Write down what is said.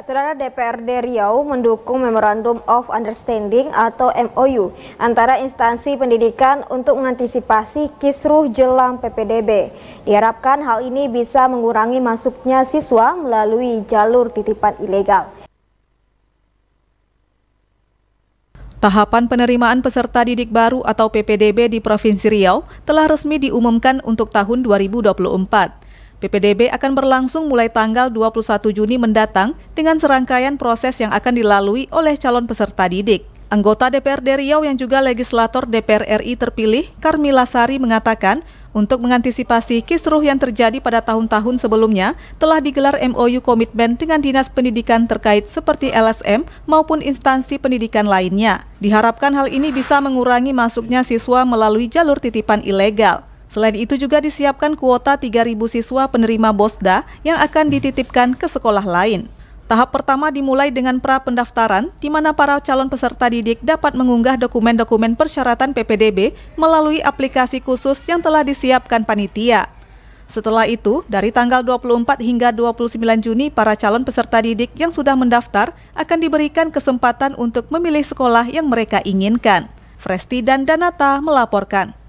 Saudara DPRD Riau mendukung Memorandum of Understanding atau MOU antara instansi pendidikan untuk mengantisipasi kisruh jelang PPDB. Diharapkan hal ini bisa mengurangi masuknya siswa melalui jalur titipan ilegal. Tahapan penerimaan peserta didik baru atau PPDB di Provinsi Riau telah resmi diumumkan untuk tahun 2024. PPDB akan berlangsung mulai tanggal 21 Juni mendatang dengan serangkaian proses yang akan dilalui oleh calon peserta didik. Anggota DPRD Riau yang juga legislator DPR RI terpilih, Karmila Sari mengatakan, untuk mengantisipasi kisruh yang terjadi pada tahun-tahun sebelumnya, telah digelar MOU komitmen dengan dinas pendidikan terkait seperti LSM maupun instansi pendidikan lainnya. Diharapkan hal ini bisa mengurangi masuknya siswa melalui jalur titipan ilegal. Selain itu juga disiapkan kuota 3.000 siswa penerima BOSDA yang akan dititipkan ke sekolah lain. Tahap pertama dimulai dengan pra pendaftaran, di mana para calon peserta didik dapat mengunggah dokumen-dokumen persyaratan PPDB melalui aplikasi khusus yang telah disiapkan panitia. Setelah itu, dari tanggal 24 hingga 29 Juni, para calon peserta didik yang sudah mendaftar akan diberikan kesempatan untuk memilih sekolah yang mereka inginkan. Fresti dan Danata melaporkan.